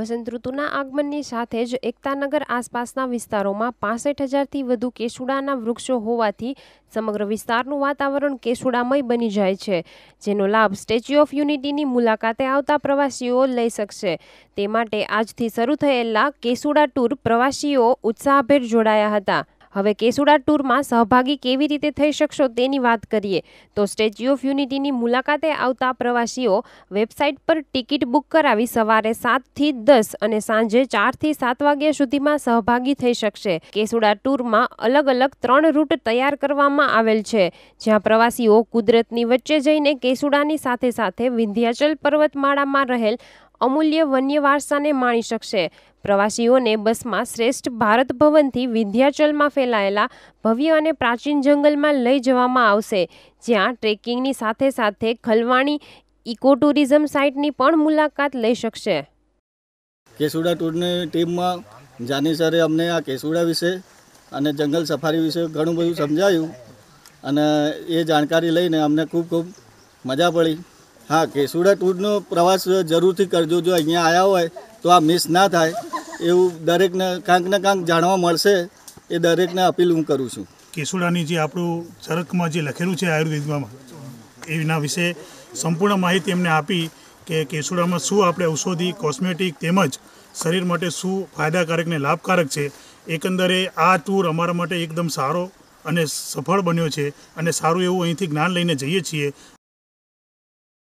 વસંત ઋતુના આગમનની સાથે જ એકતાનગર આસપાસના વિસ્તારોમાં પાસઠ હજારથી વધુ કેસુડાના વૃક્ષો હોવાથી સમગ્ર વિસ્તારનું વાતાવરણ કેસુડામય બની જાય છે જેનો લાભ સ્ટેચ્યુ ઓફ યુનિટીની મુલાકાતે આવતા પ્રવાસીઓ લઈ શકશે તે માટે આજથી શરૂ થયેલા કેસુડા ટૂર પ્રવાસીઓ ઉત્સાહભેર જોડાયા હતા હવે કેસુડા ટૂરમાં સહભાગી કેવી રીતે થઈ શકશો તેની વાત કરીએ તો સ્ટેચ્યુ ઓફ યુનિટીની મુલાકાતે આવતા પ્રવાસીઓ વેબસાઇટ પર ટિકિટ બુક કરાવી સવારે સાતથી દસ અને સાંજે ચારથી સાત વાગ્યા સુધીમાં સહભાગી થઈ શકશે કેસુડા ટૂરમાં અલગ અલગ ત્રણ રૂટ તૈયાર કરવામાં આવેલ છે જ્યાં પ્રવાસીઓ કુદરતની વચ્ચે જઈને કેસુડાની સાથે સાથે વિંધ્યાચલ પર્વતમાળામાં રહેલ અમૂલ્ય વન્ય વારસાને માણી શકશે પ્રવાસીઓને બસમાં શ્રેષ્ઠ ભારત ભવનથી વિંધ્યાચલમાં ફેલાયેલા ભવ્ય અને પ્રાચીન જંગલમાં લઈ જવામાં આવશે જ્યાં ટ્રેકિંગની સાથે સાથે ખલવાણી ઇકો ટુરિઝમ સાઇટની પણ મુલાકાત લઈ શકશે કેસુડા ટૂરની ટીમમાં જાની સરે અમને આ કેસુડા વિશે અને જંગલ સફારી વિશે ઘણું બધું સમજાયું અને એ જાણકારી લઈને અમને ખૂબ ખૂબ મજા પડી હા કેસુડા ટૂરનો પ્રવાસ જરૂરથી કરજો જો અહીંયા આવ્યા હોય તો આ મિસ ના થાય એવું દરેકને કાંક ને કાંક જાણવા મળશે એ દરેકને અપીલ હું કરું છું કેસુડાની જે આપણું ચરકમાં જે લખેલું છે આયુર્વેદમાં એના વિશે સંપૂર્ણ માહિતી એમને આપી કે કેસુડામાં શું આપણે ઔષધિ કોસ્મેટિક તેમજ શરીર માટે શું ફાયદાકારક ને લાભકારક છે એકંદરે આ ટૂર અમારા માટે એકદમ સારો અને સફળ બન્યો છે અને સારું એવું અહીંથી જ્ઞાન લઈને જઈએ છીએ